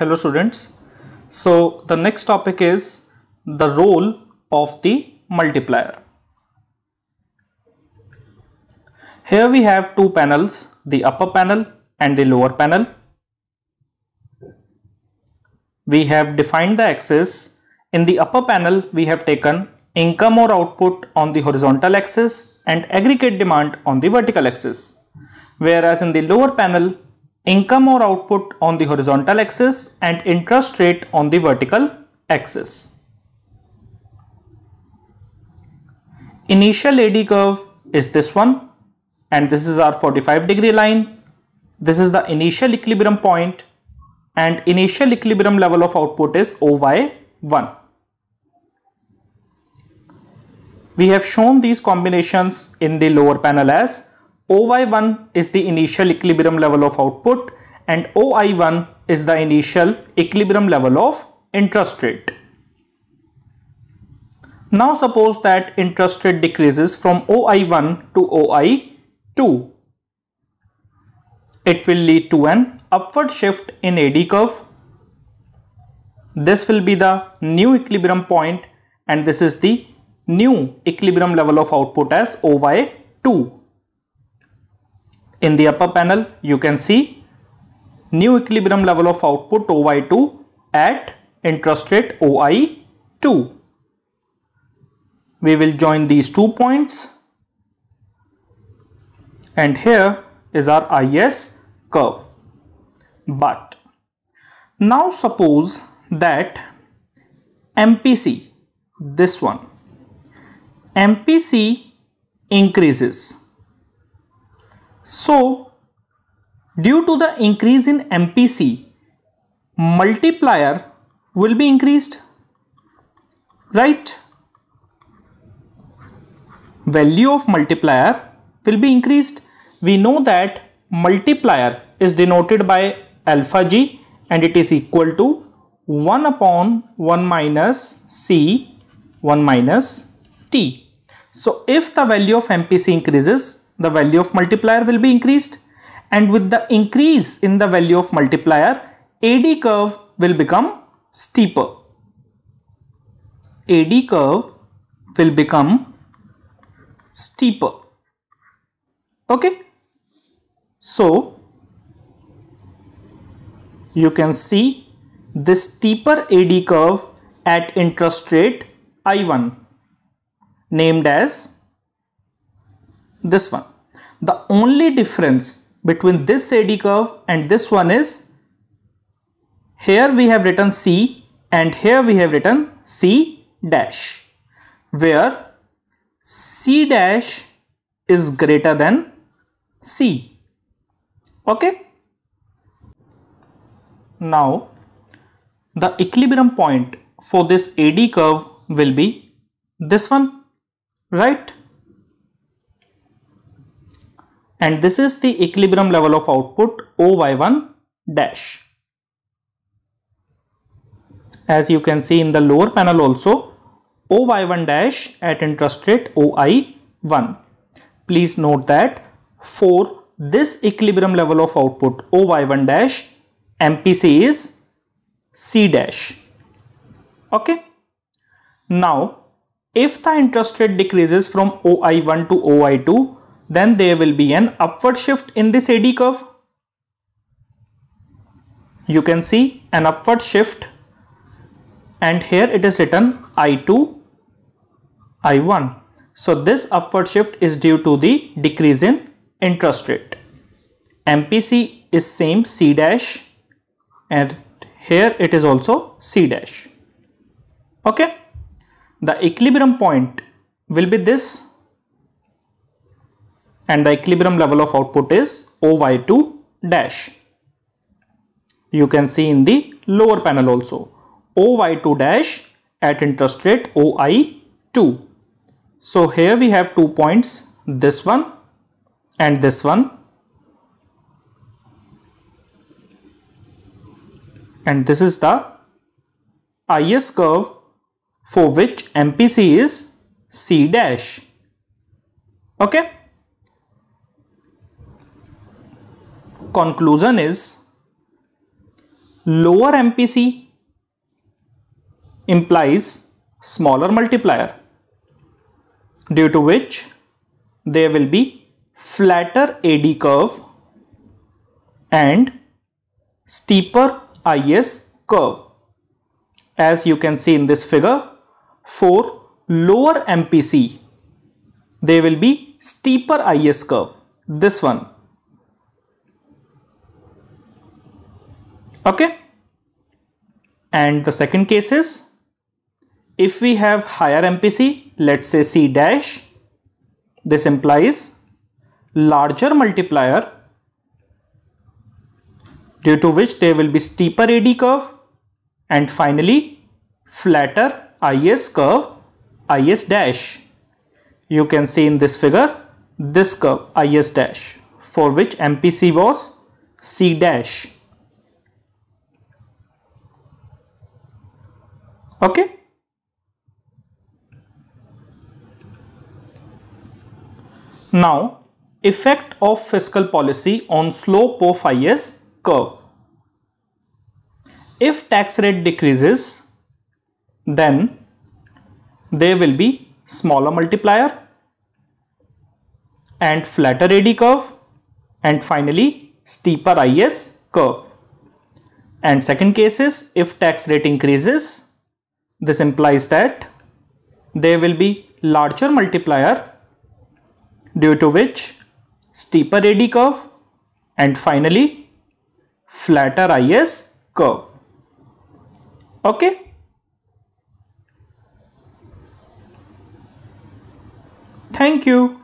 Hello students. So the next topic is the role of the multiplier. Here we have two panels, the upper panel and the lower panel. We have defined the axis. In the upper panel, we have taken income or output on the horizontal axis and aggregate demand on the vertical axis. Whereas in the lower panel, income or output on the horizontal axis and interest rate on the vertical axis. Initial AD curve is this one and this is our 45 degree line. This is the initial equilibrium point and initial equilibrium level of output is OY1. We have shown these combinations in the lower panel as OY1 is the initial equilibrium level of output and OI1 is the initial equilibrium level of interest rate. Now suppose that interest rate decreases from OI1 to OI2. It will lead to an upward shift in AD curve. This will be the new equilibrium point and this is the new equilibrium level of output as OY2. In the upper panel, you can see new equilibrium level of output OI2 at interest rate OI2. We will join these two points and here is our IS curve. But now suppose that MPC, this one, MPC increases so, due to the increase in MPC, multiplier will be increased, right? Value of multiplier will be increased. We know that multiplier is denoted by alpha g and it is equal to 1 upon 1 minus c 1 minus t. So if the value of MPC increases, the value of multiplier will be increased and with the increase in the value of multiplier AD curve will become steeper. AD curve will become steeper. Okay. So, you can see this steeper AD curve at interest rate I1 named as this one. The only difference between this AD curve and this one is here we have written C and here we have written C dash where C dash is greater than C. Okay. Now the equilibrium point for this AD curve will be this one, right? and this is the equilibrium level of output OY1 dash. As you can see in the lower panel also OY1 dash at interest rate OI1. Please note that for this equilibrium level of output OY1 dash MPC is C dash. Okay. Now if the interest rate decreases from OI1 to OI2 then there will be an upward shift in this AD curve. You can see an upward shift and here it is written I2, I1. So this upward shift is due to the decrease in interest rate. MPC is same C dash and here it is also C dash. Okay. The equilibrium point will be this and the equilibrium level of output is OY2 dash. You can see in the lower panel also OY2 dash at interest rate OI2. So here we have two points this one and this one and this is the IS curve for which MPC is C dash. Okay. conclusion is lower MPC implies smaller multiplier due to which there will be flatter AD curve and steeper IS curve. As you can see in this figure, for lower MPC, there will be steeper IS curve, this one okay and the second case is if we have higher MPC let's say C dash this implies larger multiplier due to which there will be steeper AD curve and finally flatter IS curve IS dash you can see in this figure this curve IS dash for which MPC was C dash Okay. Now, effect of fiscal policy on slope of IS curve. If tax rate decreases, then there will be smaller multiplier and flatter AD curve and finally steeper IS curve. And second case is if tax rate increases, this implies that there will be larger multiplier due to which steeper AD curve and finally flatter IS curve. Okay. Thank you.